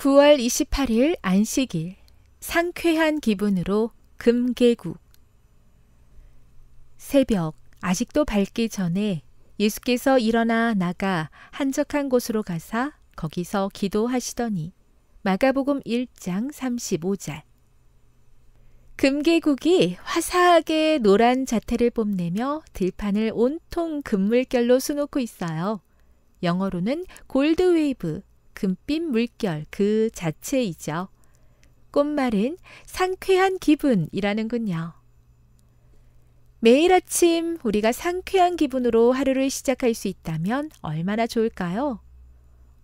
9월 28일 안식일 상쾌한 기분으로 금계국 새벽 아직도 밝기 전에 예수께서 일어나 나가 한적한 곳으로 가사 거기서 기도하시더니 마가복음 1장 35절 금계국이 화사하게 노란 자태를 뽐내며 들판을 온통 금물결로 수놓고 있어요. 영어로는 골드웨이브, 금빛 물결 그 자체이죠. 꽃말은 상쾌한 기분이라는군요. 매일 아침 우리가 상쾌한 기분으로 하루를 시작할 수 있다면 얼마나 좋을까요?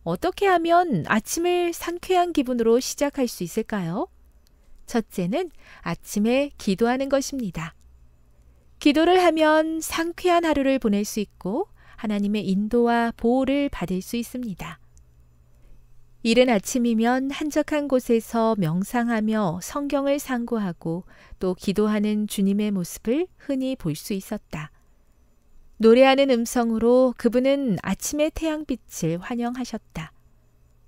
어떻게 하면 아침을 상쾌한 기분으로 시작할 수 있을까요? 첫째는 아침에 기도하는 것입니다. 기도를 하면 상쾌한 하루를 보낼 수 있고 하나님의 인도와 보호를 받을 수 있습니다. 이른 아침이면 한적한 곳에서 명상하며 성경을 상고하고 또 기도하는 주님의 모습을 흔히 볼 수 있었다. 노래하는 음성으로 그분은 아침의 태양빛을 환영하셨다.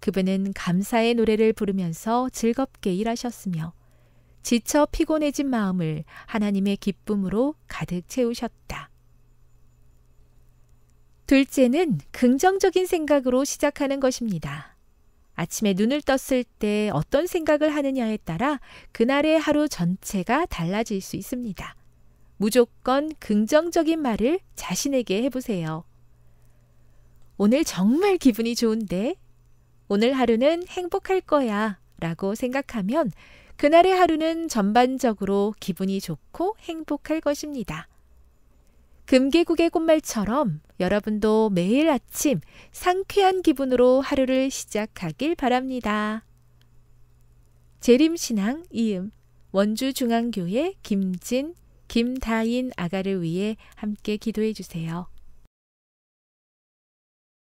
그분은 감사의 노래를 부르면서 즐겁게 일하셨으며 지쳐 피곤해진 마음을 하나님의 기쁨으로 가득 채우셨다. 둘째는 긍정적인 생각으로 시작하는 것입니다. 아침에 눈을 떴을 때 어떤 생각을 하느냐에 따라 그날의 하루 전체가 달라질 수 있습니다. 무조건 긍정적인 말을 자신에게 해보세요. 오늘 정말 기분이 좋은데? 오늘 하루는 행복할 거야. 라고 생각하면 그날의 하루는 전반적으로 기분이 좋고 행복할 것입니다. 금계국의 꽃말처럼 여러분도 매일 아침 상쾌한 기분으로 하루를 시작하길 바랍니다. 재림신앙 이음 원주중앙교회 김진, 김다인 아가를 위해 함께 기도해 주세요.